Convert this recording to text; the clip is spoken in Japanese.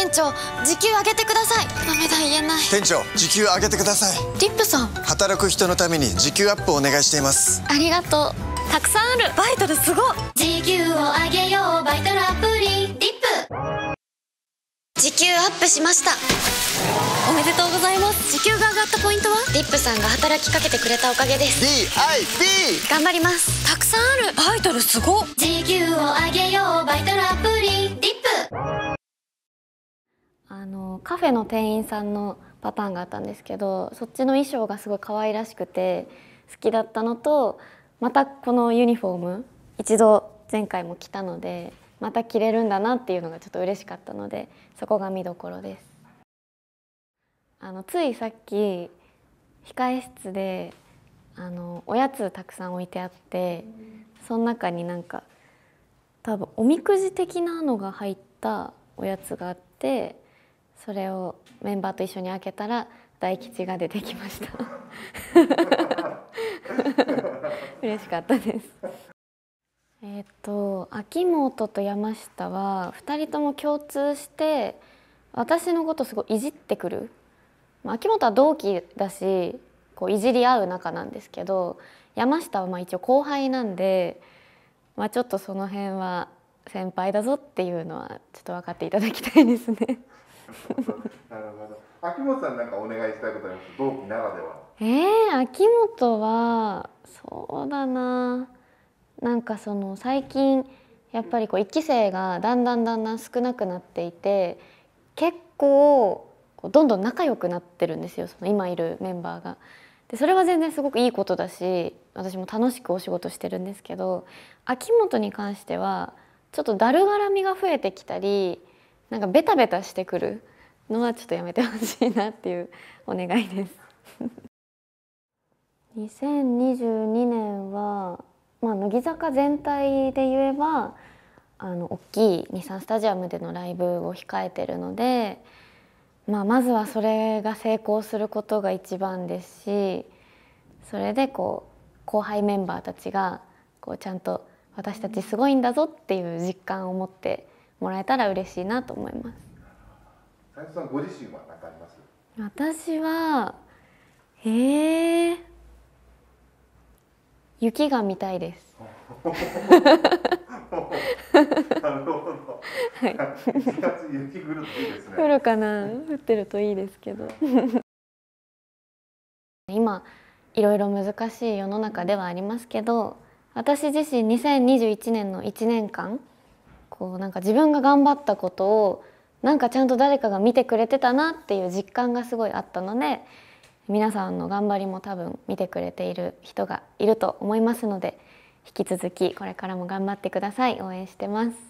店長時給上げてくださいダメだ言えない店長時給上げてくださいリップさん働く人のために時給アップお願いしていますありがとうたくさんあるバイトルすご時給を上げようバイトルアプリリップ時給アップしましたおめでとうございます時給が上がったポイントはリップさんが働きかけてくれたおかげです DIP 頑張りますたくさんあるバイトルすご時給を上げようカフェの店員さんのパターンがあったんですけどそっちの衣装がすごい可愛らしくて好きだったのとまたこのユニフォーム一度前回も着たのでまた着れるんだなっていうのがちょっと嬉しかったのでそこが見どころですあのついさっき控室であのおやつたくさん置いてあってその中になんか多分おみくじ的なのが入ったおやつがあって。それをメンバーと一緒に開けたら大吉が出てきました 嬉しかったですえっと秋元と山下は2人とも共通して私のことすごいいじってくる秋元は同期だしこういじり合う仲なんですけど山下はまあ一応後輩なんで、まあ、ちょっとその辺は先輩だぞっていうのはちょっと分かっていただきたいですね なるほど。秋元さんなんかお願いしたいことあります同期ならでは。ええー、秋元はそうだな。なんかその最近やっぱりこう1期生がだんだんだんだん少なくなっていて結構どんどん仲良くなってるんですよその今いるメンバーが。でそれは全然すごくいいことだし私も楽しくお仕事してるんですけど秋元に関してはちょっとだるがらみが増えてきたりなんかベタベタしてくるのはちょっとやめてほしいなっていうお願いです2022 年は、まあ、乃木坂全体で言えばあの大きい日産スタジアムでのライブを控えてるので、まあ、まずはそれが成功することが一番ですしそれでこう後輩メンバーたちがこうちゃんと私たちすごいんだぞっていう実感を持って。もらえたら嬉しいなと思います。ご自身は何かあります私はえ雪が見たいです。なるほど。はい。雪降るといいですね。降るかな、降ってるといいですけど。今いろいろ難しい世の中ではありますけど、私自身2021年の1年間。こうなんか自分が頑張ったことをなんかちゃんと誰かが見てくれてたなっていう実感がすごいあったので皆さんの頑張りも多分見てくれている人がいると思いますので引き続きこれからも頑張ってください応援してます。